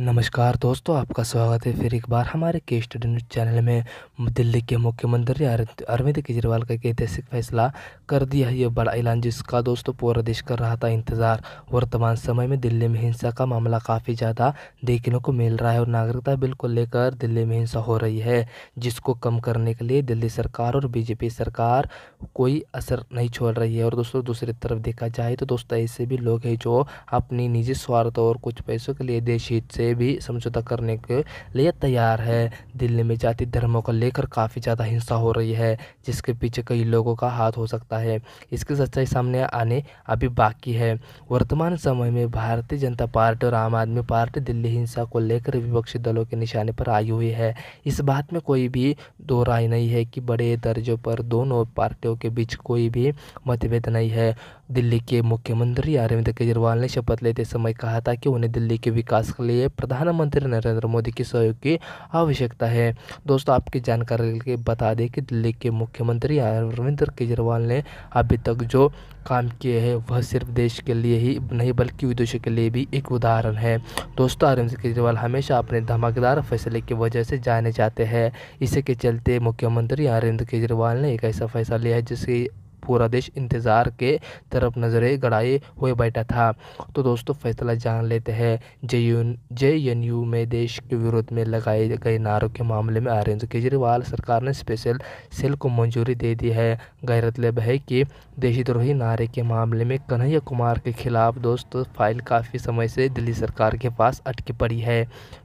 नमस्कार दोस्तों आपका स्वागत है फिर एक बार हमारे के स्टडी न्यूज चैनल में दिल्ली के मुख्यमंत्री अरविंद केजरीवाल का एक ऐतिहासिक फैसला कर दिया है यह बड़ा ऐलान जिसका दोस्तों पूरा देश कर रहा था इंतजार वर्तमान समय में दिल्ली में हिंसा का मामला काफ़ी ज़्यादा देखने को मिल रहा है और नागरिकता बिल को लेकर दिल्ली में हिंसा हो रही है जिसको कम करने के लिए दिल्ली सरकार और बीजेपी सरकार कोई असर नहीं छोड़ रही है और दोस्तों दूसरी तरफ देखा जाए तो दोस्तों ऐसे भी लोग हैं जो अपनी निजी स्वार्थ और कुछ पैसों के लिए देश हित से से भी समझौता करने के लिए तैयार है दिल्ली में जाति धर्मों को लेकर काफ़ी ज़्यादा हिंसा हो रही है जिसके पीछे कई लोगों का हाथ हो सकता है इसकी सच्चाई सामने आने अभी बाकी है वर्तमान समय में भारतीय जनता पार्टी और आम आदमी पार्टी दिल्ली हिंसा को लेकर विपक्षी दलों के निशाने पर आई हुई है इस बात में कोई भी दो राय नहीं है कि बड़े दर्जों पर दोनों पार्टियों के बीच कोई भी मतभेद नहीं है दिल्ली के मुख्यमंत्री अरविंद केजरीवाल ने शपथ लेते समय कहा था कि उन्हें दिल्ली के विकास के लिए प्रधानमंत्री नरेंद्र मोदी के सहयोग की आवश्यकता है दोस्तों आपकी जानकारी के बता दें कि दिल्ली के मुख्यमंत्री अरविंद केजरीवाल ने अभी तक जो काम किए हैं वह सिर्फ देश के लिए ही नहीं बल्कि विदेशों के लिए भी एक उदाहरण है दोस्तों अरविंद केजरीवाल हमेशा अपने धमाकेदार फैसले की वजह से जाने जाते हैं इसी के चलते मुख्यमंत्री अरविंद केजरीवाल ने एक ऐसा फैसला लिया है जिसकी पूरा देश इंतज़ार के तरफ नज़रें गड़ाए हुए बैठा था तो दोस्तों फैसला जान लेते हैं जे यू में देश के विरोध में लगाए गए नारों के मामले में अरविंद केजरीवाल सरकार ने स्पेशल सेल को मंजूरी दे दी है गैरतलब है कि देशद्रोही नारे के मामले में कन्हैया कुमार के खिलाफ दोस्तों फाइल काफ़ी समय से दिल्ली सरकार के पास अटकी पड़ी है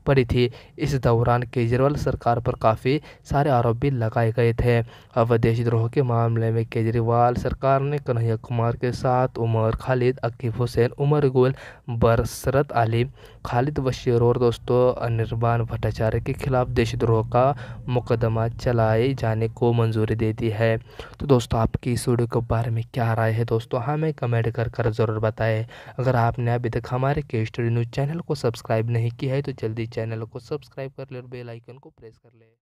पड़ी थी इस दौरान केजरीवाल सरकार पर काफ़ी सारे आरोप भी लगाए गए थे अब देशद्रोह के मामले में केजरीवाल नेपाल सरकार ने कन्हैया कुमार के साथ उमर खालिद अकीफ हुसैन उमर गुल बरसरत अली खालिद बशीर और दोस्तों अनिर्बान भट्टाचार्य के खिलाफ देशद्रोह का मुकदमा चलाए जाने को मंजूरी दे दी है तो दोस्तों आपकी इस वीडियो के बारे में क्या राय है दोस्तों हमें कमेंट कर कर ज़रूर बताएं अगर आपने अभी तक हमारे के स्टडी न्यूज़ चैनल को सब्सक्राइब नहीं किया है तो जल्दी चैनल को सब्सक्राइब कर ले और बेलाइकन को प्रेस कर लें